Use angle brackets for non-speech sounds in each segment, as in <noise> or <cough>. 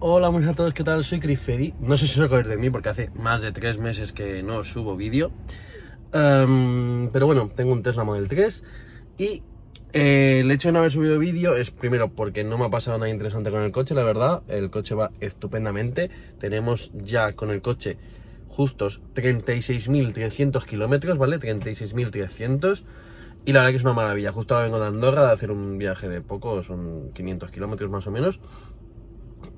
Hola, buenas a todos, ¿qué tal? Soy Cris Fedi. No sé si os acordáis de mí porque hace más de tres meses que no subo vídeo. Em, pero bueno, tengo un Tesla Model 3 y eh, el hecho de no haber subido vídeo es primero porque no me ha pasado nada interesante con el coche, la verdad. El coche va estupendamente. Tenemos ya con el coche justos 36.300 kilómetros, ¿vale? 36.300. Y la verdad que es una maravilla. Justo ahora vengo de Andorra de hacer un viaje de poco, son 500 kilómetros más o menos.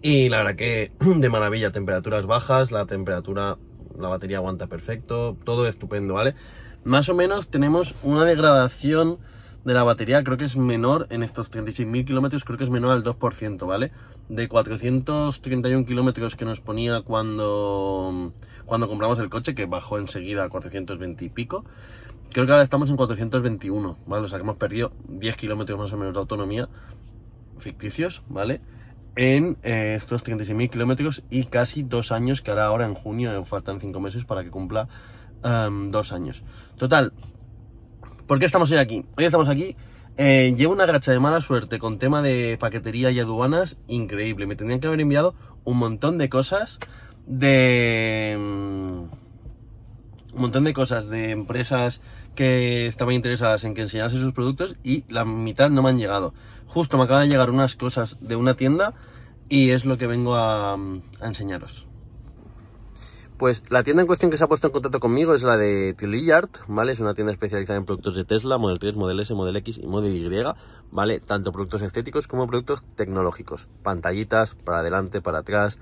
Y la verdad que <clears throat> de maravilla, temperaturas bajas, la temperatura, la batería aguanta perfecto, todo estupendo, ¿vale? Más o menos tenemos una degradación de la batería, creo que es menor en estos 36.000 kilómetros, creo que es menor al 2%, ¿vale? De 431 kilómetros que nos ponía cuando, cuando compramos el coche, que bajó enseguida a 420 y pico, creo que ahora estamos en 421, ¿vale? O sea que hemos perdido 10 kilómetros más o menos de autonomía ficticios, ¿vale? en eh, estos 36.000 kilómetros y casi dos años que hará ahora en junio, eh, faltan cinco meses para que cumpla em, dos años. Total, ¿por qué estamos hoy aquí? Hoy estamos aquí, eh, llevo una gracha de mala suerte con tema de paquetería y aduanas increíble, me tendrían que haber enviado un montón de cosas de... Em, un montón de cosas de empresas que estaban interesadas en que enseñase sus productos y la mitad no me han llegado. Justo me acaban de llegar unas cosas de una tienda y es lo que vengo a, enseñaros. Pues la tienda en cuestión que se ha puesto en contacto conmigo es la de Tillyard, ¿vale? Es una tienda especializada en productos de Tesla, Model 3, Model S, Model X y Model Y, ¿vale? Tanto productos estéticos como productos tecnológicos. Pantallitas para adelante, para atrás,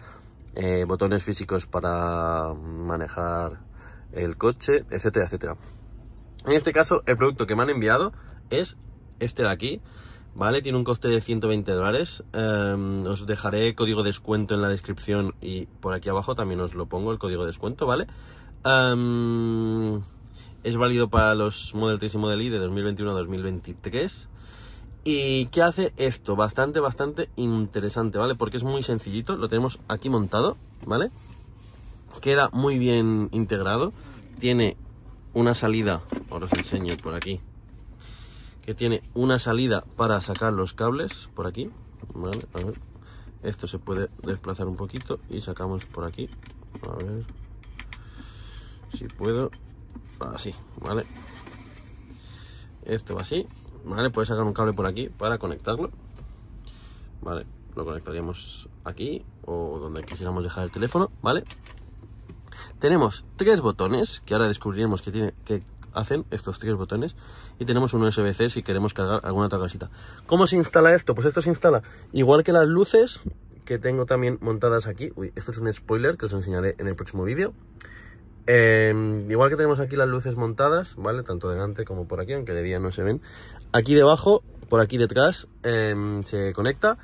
eh, botones físicos para manejar el coche, etcétera, etcétera. En este caso, el producto que me han enviado es este de aquí, ¿vale? Tiene un coste de 120 dólares. Em, os dejaré código descuento en la descripción y por aquí abajo también os lo pongo, el código descuento, ¿vale? Em, es válido para los Model 3 y Model I de 2021 a 2023. ¿Y qué hace esto? Bastante, bastante interesante, ¿vale? Porque es muy sencillito, lo tenemos aquí montado, ¿vale? vale queda muy bien integrado. Tiene una salida, ahora os enseño por aquí, que tiene una salida para sacar los cables por aquí. Esto se puede desplazar un poquito y sacamos por aquí. A ver si puedo. Así, ¿vale? Esto va así, ¿vale? puede sacar un cable por aquí para conectarlo. Vale, lo conectaríamos aquí o donde quisiéramos dejar el teléfono, ¿vale? Tenemos tres botones, que ahora descubriremos que, hacen estos tres botones, y tenemos un USB-C si queremos cargar alguna otra cosita. ¿Cómo se instala esto? Pues esto se instala igual que las luces que tengo también montadas aquí. esto es un spoiler que os enseñaré en el próximo vídeo. Em, igual que tenemos aquí las luces montadas, ¿vale? Tanto delante como por aquí, aunque de día no se ven. Aquí debajo, por aquí detrás, em, se conecta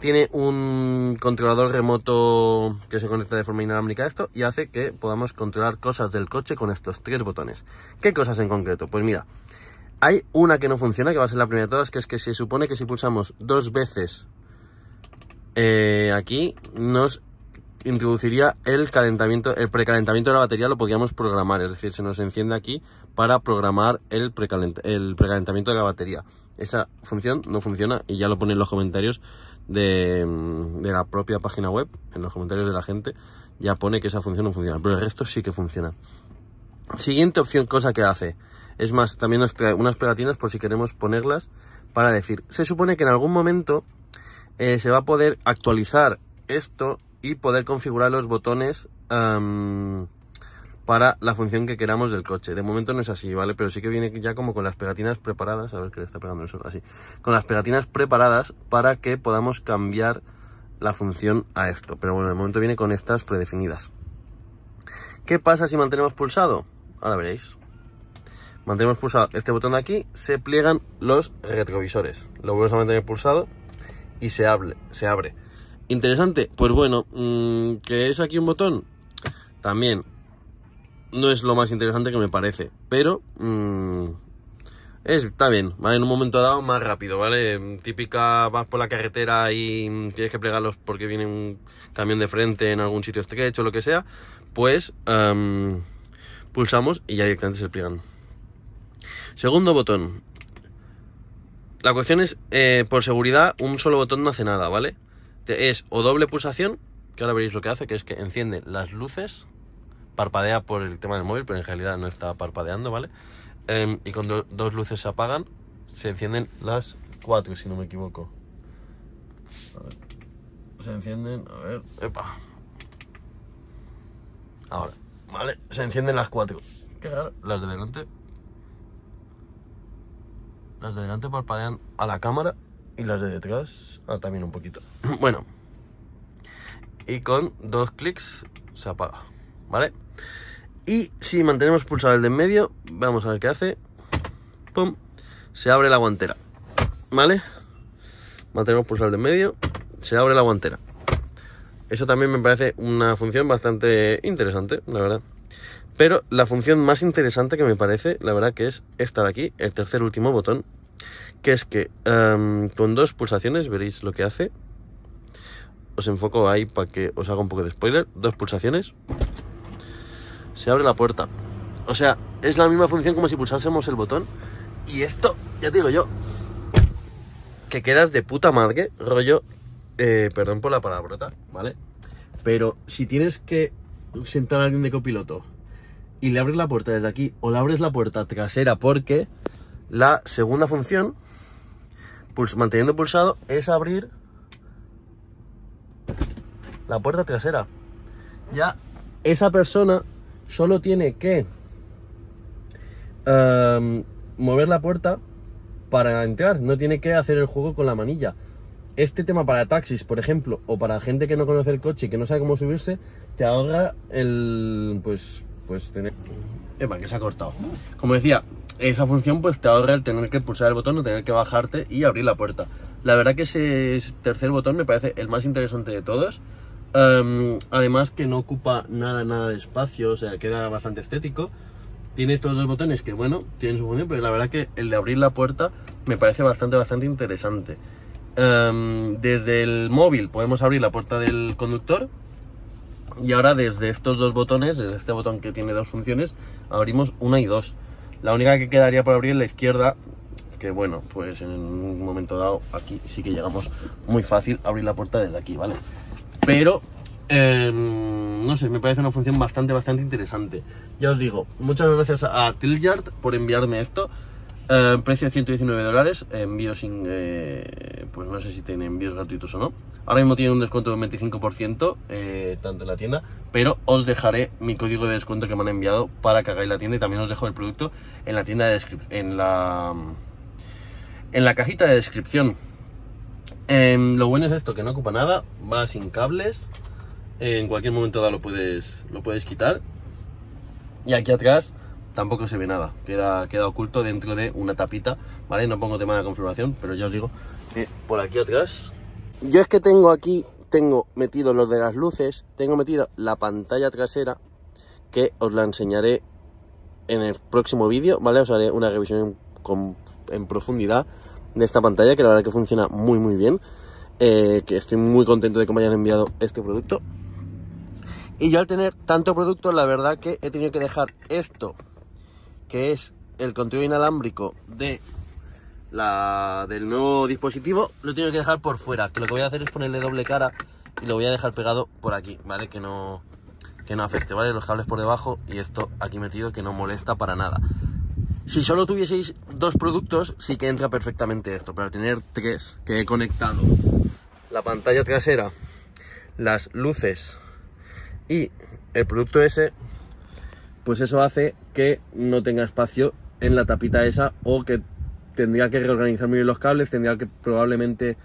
tiene un controlador remoto que se conecta de forma inalámbrica a esto y hace que podamos controlar cosas del coche con estos tres botones. ¿Qué cosas en concreto? Pues mira, hay una que no funciona, que va a ser la primera de todas, que es que se supone que si pulsamos dos veces eh, aquí, nos introduciría el calentamiento, el precalentamiento de la batería lo podíamos programar, es decir, se nos enciende aquí para programar el, el precalentamiento de la batería. Esa función no funciona y ya lo pone en los comentarios Mm, de, la propia página web, en los comentarios de la gente, ya pone que esa función no funciona, pero el resto sí que funciona. Siguiente opción, cosa que hace, es más, también nos unas pegatinas por si queremos ponerlas para decir, se supone que en algún momento eh, se va a poder actualizar esto y poder configurar los botones para la función que queramos del coche. De momento no es así, ¿vale? Pero sí que viene ya como con las pegatinas preparadas. A ver qué le está pegando el así. Con las pegatinas preparadas para que podamos cambiar la función a esto. Pero bueno, de momento viene con estas predefinidas. ¿Qué pasa si mantenemos pulsado? Ahora veréis. Mantenemos pulsado este botón de aquí, se pliegan los retrovisores. Lo volvemos a mantener pulsado y se abre. Interesante, pues bueno, ¿Qué mm, que es aquí un botón? También no es lo más interesante que me parece, pero mm, está bien, ¿vale? En un momento dado más rápido, ¿vale? Mm, típica vas por la carretera y mm, tienes que plegarlos porque viene un camión de frente en algún sitio estrecho o lo que sea, pues em, pulsamos y ya directamente se pliegan. Segundo botón. La cuestión es, eh, por seguridad, un solo botón no hace nada, ¿vale? Es o doble pulsación, que ahora veréis lo que hace, que es que enciende las luces parpadea por el tema del móvil, pero en realidad no está parpadeando, ¿vale? Em, y cuando dos luces se apagan, se encienden las cuatro, si no me equivoco. Se encienden, a ver, epa. Ahora, ¿vale? Se encienden las cuatro. Qué las de delante. Las de delante parpadean a la cámara y las de detrás ah, también un poquito. <clears throat> bueno. Y con dos clics se apaga. ¿vale? Y si mantenemos pulsado el de en medio, vamos a ver qué hace. ¡Pum! Se abre la guantera, ¿vale? Mantenemos pulsado el de en medio, se abre la guantera. Eso también me parece una función bastante interesante, la verdad. Pero la función más interesante que me parece, la verdad, que es esta de aquí, el tercer último botón, que es que em, con dos pulsaciones veréis lo que hace. Os enfoco ahí para que os haga un poco de spoiler. Dos pulsaciones se abre la puerta. O sea, es la misma función como si pulsásemos el botón. Y esto, ya te digo yo, que quedas de puta madre, rollo, eh, perdón por la palabrota, ¿vale? Pero si tienes que sentar a alguien de copiloto y le abres la puerta desde aquí o le abres la puerta trasera porque la segunda función, manteniendo pulsado, es abrir la puerta trasera. Ya esa persona solo tiene que em, mover la puerta para entrar, no tiene que hacer el juego con la manilla. Este tema para taxis, por ejemplo, o para gente que no conoce el coche y que no sabe cómo subirse, te ahorra el pues pues tener Epa, que se ha cortado. Como decía, esa función pues te ahorra el tener que pulsar el botón o tener que bajarte y abrir la puerta. La verdad que ese tercer botón me parece el más interesante de todos Em, además que no ocupa nada, nada de espacio, o sea, queda bastante estético. Tiene estos dos botones que, bueno, tienen su función, pero la verdad que el de abrir la puerta me parece bastante, bastante interesante. Em, desde el móvil podemos abrir la puerta del conductor y ahora desde estos dos botones, desde este botón que tiene dos funciones, abrimos una y dos. La única que quedaría por abrir es la izquierda, que bueno, pues en un momento dado aquí sí que llegamos muy fácil a abrir la puerta desde aquí, ¿vale? Pero, em, no sé, me parece una función bastante, bastante interesante. Ya os digo, muchas gracias a Tillyard por enviarme esto. Em, precio de 119 dólares, envío sin... Eh, pues no sé si tiene envíos gratuitos o no. Ahora mismo tiene un descuento del 25%, eh, tanto en la tienda, pero os dejaré mi código de descuento que me han enviado para que hagáis la tienda y también os dejo el producto en la tienda de en la en la cajita de descripción. Em, lo bueno es esto, que no ocupa nada, va sin cables, en cualquier momento lo puedes, lo puedes quitar. Y aquí atrás tampoco se ve nada, queda, queda oculto dentro de una tapita, ¿vale? No pongo tema de configuración, pero ya os digo que por aquí atrás... Yo es que tengo aquí, tengo metido los de las luces, tengo metido la pantalla trasera, que os la enseñaré en el próximo vídeo, ¿vale? Os haré una revisión en profundidad de esta pantalla, que la verdad que funciona muy muy bien. Eh, que estoy muy contento de que me hayan enviado este producto. Y yo al tener tanto producto, la verdad que he tenido que dejar esto, que es el contenido inalámbrico de la, del nuevo dispositivo, lo tengo que dejar por fuera. Que lo que voy a hacer es ponerle doble cara y lo voy a dejar pegado por aquí, ¿vale? Que no, que no afecte, ¿vale? Los cables por debajo y esto aquí metido que no molesta para nada. Si solo tuvieseis dos productos, sí que entra perfectamente esto, para tener tres que he conectado, la pantalla trasera, las luces y el producto ese, pues eso hace que no tenga espacio en la tapita esa o que tendría que reorganizar muy bien los cables, tendría que probablemente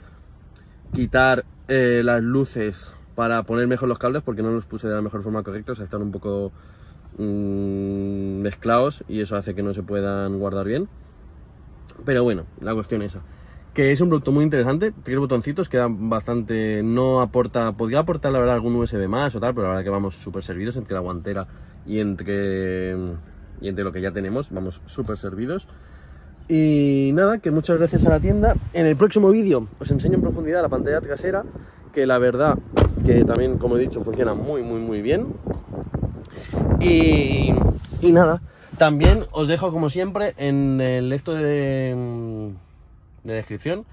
quitar eh, las luces para poner mejor los cables porque no los puse de la mejor forma correcta, o sea, están un poco Mm, mezclados y eso hace que no se puedan guardar bien. Pero bueno, la cuestión es esa. Que es un producto muy interesante, Tiene botoncitos, quedan bastante. No aporta. Podría aportar, la verdad, algún USB más o tal, pero la verdad que vamos súper servidos entre la guantera y entre. Mm, y entre lo que ya tenemos, vamos súper servidos. Y nada, que muchas gracias a la tienda. En el próximo vídeo os enseño en profundidad la pantalla trasera, que la verdad que también, como he dicho, funciona muy, muy, muy bien. Y, nada, también os dejo como siempre en el texto de, descripción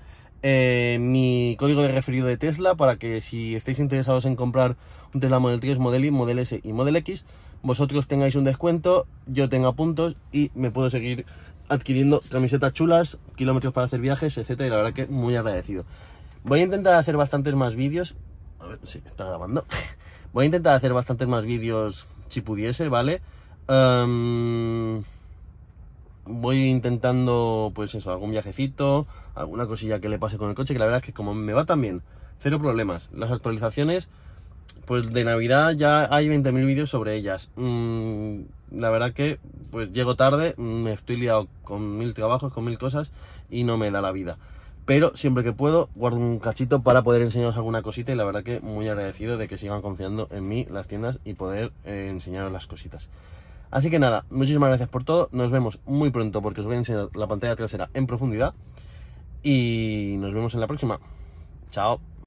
eh, mi código de referido de Tesla para que si estáis interesados en comprar un Tesla Model 3, Model Y, Model S y Model X, vosotros tengáis un descuento, yo tenga puntos y me puedo seguir adquiriendo camisetas chulas, kilómetros para hacer viajes, etcétera, y la verdad que muy agradecido. Voy a intentar hacer bastantes más vídeos. A ver sí, está grabando. <laughs> Voy a intentar hacer bastantes más vídeos si pudiese, ¿vale? Em, voy intentando, pues eso, algún viajecito, alguna cosilla que le pase con el coche, que la verdad es que como me va tan bien, cero problemas. Las actualizaciones, pues de Navidad ya hay 20.000 vídeos sobre ellas. Mm, la verdad que, pues llego tarde, me estoy liado con mil trabajos, con mil cosas, y no me da la vida pero siempre que puedo guardo un cachito para poder enseñaros alguna cosita y la verdad que muy agradecido de que sigan confiando en mí las tiendas y poder eh, enseñaros las cositas. Así que nada, muchísimas gracias por todo, nos vemos muy pronto porque os voy a enseñar la pantalla trasera en profundidad y nos vemos en la próxima. Chao.